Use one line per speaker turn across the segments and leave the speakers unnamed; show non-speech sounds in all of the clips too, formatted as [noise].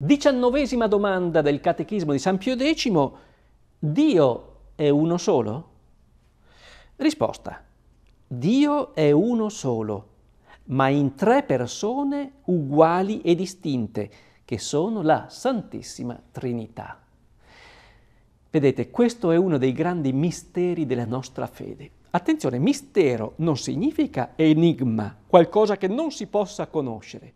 Diciannovesima domanda del Catechismo di San Pio X, Dio è uno solo? Risposta, Dio è uno solo, ma in tre persone uguali e distinte, che sono la Santissima Trinità. Vedete, questo è uno dei grandi misteri della nostra fede. Attenzione, mistero non significa enigma, qualcosa che non si possa conoscere.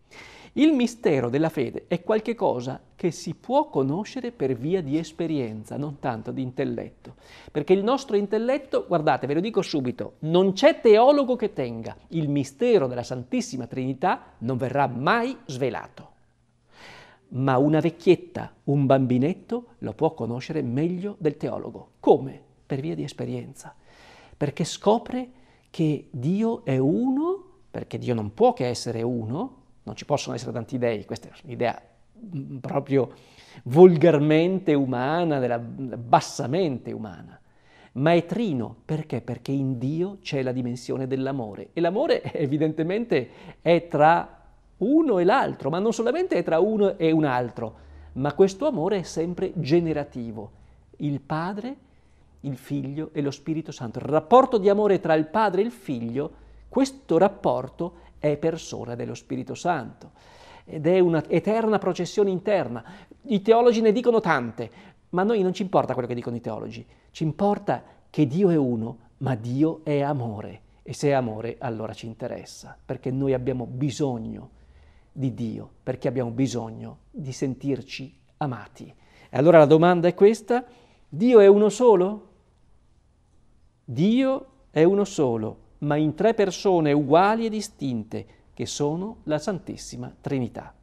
Il mistero della fede è qualcosa che si può conoscere per via di esperienza, non tanto di intelletto. Perché il nostro intelletto, guardate, ve lo dico subito, non c'è teologo che tenga. Il mistero della Santissima Trinità non verrà mai svelato. Ma una vecchietta, un bambinetto, lo può conoscere meglio del teologo. Come? Per via di esperienza. Perché scopre che Dio è uno, perché Dio non può che essere uno, non ci possono essere tanti dei, questa è un'idea mm, proprio volgarmente umana, della bassamente umana, ma è trino perché? Perché in Dio c'è la dimensione dell'amore e l'amore [laughs] evidentemente è tra uno e l'altro, ma non solamente è tra uno e un altro, ma questo amore è sempre generativo. Il Padre, il Figlio e lo Spirito Santo. Il rapporto di amore tra il Padre e il Figlio questo rapporto è persona dello Spirito Santo ed è un'eterna processione interna. I teologi ne dicono tante, ma a noi non ci importa quello che dicono i teologi, ci importa che Dio è uno, ma Dio è amore e se è amore allora ci interessa, perché noi abbiamo bisogno di Dio, perché abbiamo bisogno di sentirci amati. E allora la domanda è questa, Dio è uno solo? Dio è uno solo ma in tre persone uguali e distinte, che sono la Santissima Trinità.